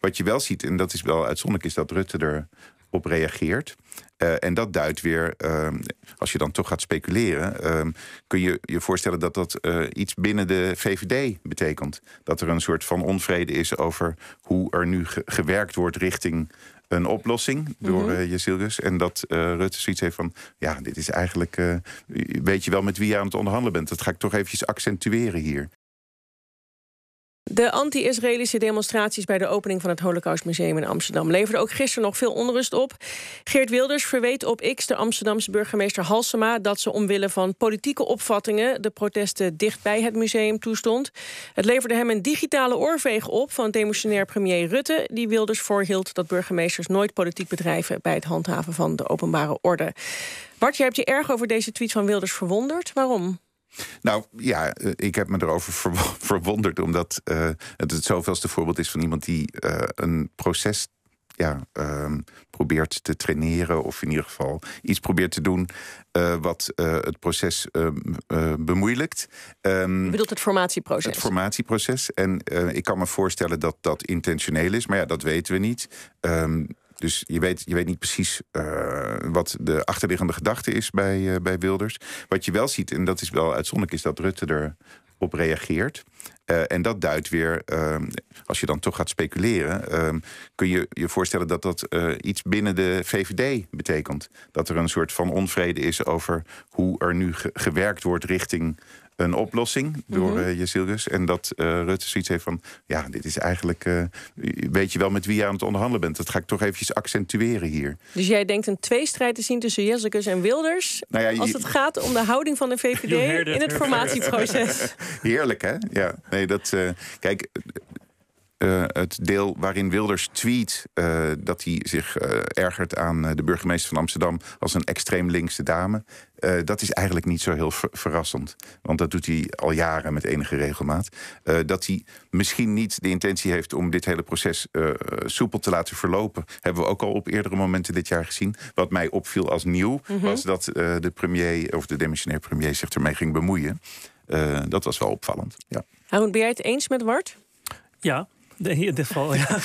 Wat je wel ziet, en dat is wel uitzonderlijk, is dat Rutte er op reageert. Eh, en dat duidt weer, ehm, als je dan toch gaat speculeren, ehm, kun je je voorstellen dat dat eh, iets binnen de VVD betekent. Dat er een soort van onvrede is over hoe er nu gewerkt wordt richting een oplossing door mm En dat Rutte zoiets heeft van, ja, dit is eigenlijk, weet je wel met wie je aan het onderhandelen bent. Dat ga ik toch eventjes accentueren hier. De anti-Israëlische demonstraties bij de opening van het Holocaustmuseum in Amsterdam leverden ook gisteren nog veel onrust op. Geert Wilders verweet op X de Amsterdamse burgemeester Halsema dat ze omwille van politieke opvattingen de protesten dichtbij het museum toestond. Het leverde hem een digitale oorveeg op van demissionair premier Rutte, die Wilders voorhield dat burgemeesters nooit politiek bedrijven bij het handhaven van de openbare orde. Bart, jij hebt je erg over deze tweet van Wilders verwonderd. Waarom? Nou ja, eh, ik heb me erover verwonderd, omdat uh, het zoveelste voorbeeld is van iemand die eh, een proces ja, ehm, probeert te traineren, of in ieder geval iets probeert te doen wat het proces ehm, bemoeilijkt. Um, bedoelt het formatieproces? Het formatieproces. En ik kan me voorstellen dat dat intentioneel is, maar ja, dat weten we niet. Um, dus je weet, je weet niet precies eh, wat de achterliggende gedachte is bij, eh, bij Wilders. Wat je wel ziet, en dat is wel uitzonderlijk, is dat Rutte erop reageert. Eh, en dat duidt weer, als je dan toch gaat speculeren, ehm, kun je je voorstellen dat dat iets binnen de VVD betekent. Dat er een soort van onvrede is over hoe er nu gewerkt wordt richting een oplossing door mm En dat eh, Rutte zoiets heeft van: ja, dit is eigenlijk. Eh, weet je wel met wie je aan het onderhandelen bent? Dat ga ik toch eventjes accentueren hier. Dus jij denkt een tweestrijd te zien tussen Jezilgus en Wilders. Nou ja, als het gaat om de houding van de VVD in het formatieproces. Heerlijk, hè? Ja, nee, dat. kijk, eh, het deel waarin Wilders tweet eh, dat hij zich eh, ergert aan de burgemeester van Amsterdam als een extreem linkse dame. dat is eigenlijk niet zo heel verrassend. Want dat doet hij al jaren met enige regelmaat. dat hij misschien niet de intentie heeft om dit hele proces soepel te laten verlopen, hebben we ook al op eerdere momenten dit jaar gezien. Wat mij opviel als nieuw, mhm. was dat de premier of de demissionair premier zich ermee ging bemoeien. dat was wel opvallend. Ja. ben jij het eens met Wart? Ja, in dit geval. Ja.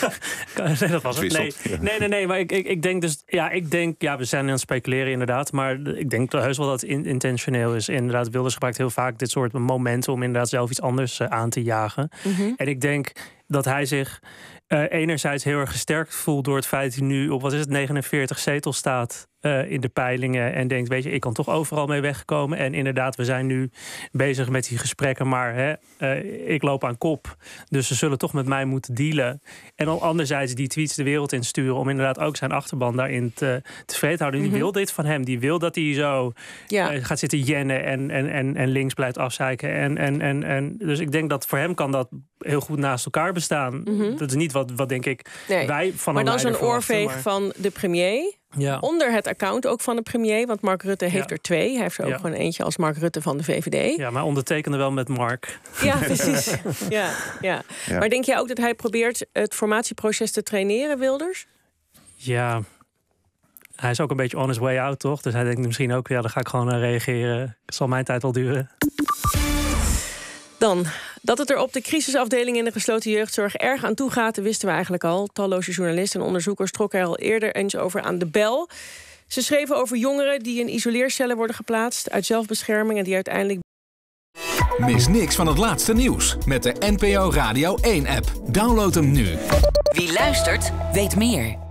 nee, dat was het. Nee, nee, nee, maar ik, ik, ik, denk dus. Ja, ik denk. Ja, we zijn aan het speculeren inderdaad. Maar ik denk heus wel dat het intentioneel is. Inderdaad, Wilders gebruikt heel vaak dit soort momenten om inderdaad zelf iets anders eh, aan te jagen. Mhm. En ik denk dat hij zich eh, enerzijds heel erg gesterkt voelt door het feit dat hij nu op wat is het 49 zetel staat. Eh, in de peilingen. En denkt, weet je, ik kan toch overal mee wegkomen. En inderdaad, we zijn nu bezig met die gesprekken. Maar hè, eh, ik loop aan kop. Dus ze zullen toch met mij moeten dealen. En al anderzijds die tweets de wereld insturen. Om inderdaad ook zijn achterban daarin te, tevreden te houden. Die mhm. wil dit van hem. Die wil dat hij zo eh, gaat zitten jennen. En, en, en, en links blijft afzeiken. En, en, en, en, dus ik denk dat voor hem kan dat heel goed naast elkaar bestaan. Mhm. Dat is niet wat, wat denk ik, wij van een Maar dan zo'n oorveeg van de premier ja. Onder het account ook van de premier. Want Mark Rutte heeft er twee. Hij heeft er ook gewoon eentje als Mark Rutte van de VVD. Ja, maar ondertekende wel met Mark. Ja, precies. ja, ja. Maar denk jij ook dat hij probeert het formatieproces te traineren, Wilders? Ja, hij is ook een beetje on his way out, toch? Dus hij denkt misschien ook, ja, dan ga ik gewoon eh, reageren. Het zal mijn tijd wel duren. Dan dat het er op de crisisafdeling in de gesloten jeugdzorg erg aan toe gaat, wisten we eigenlijk al. Talloze journalisten en onderzoekers trokken er al eerder eens over aan de bel. Ze schreven over jongeren die in isoleercellen worden geplaatst uit zelfbescherming en die uiteindelijk. Mis niks van het laatste nieuws met de NPO Radio 1-app. Download hem nu. Wie luistert, weet meer.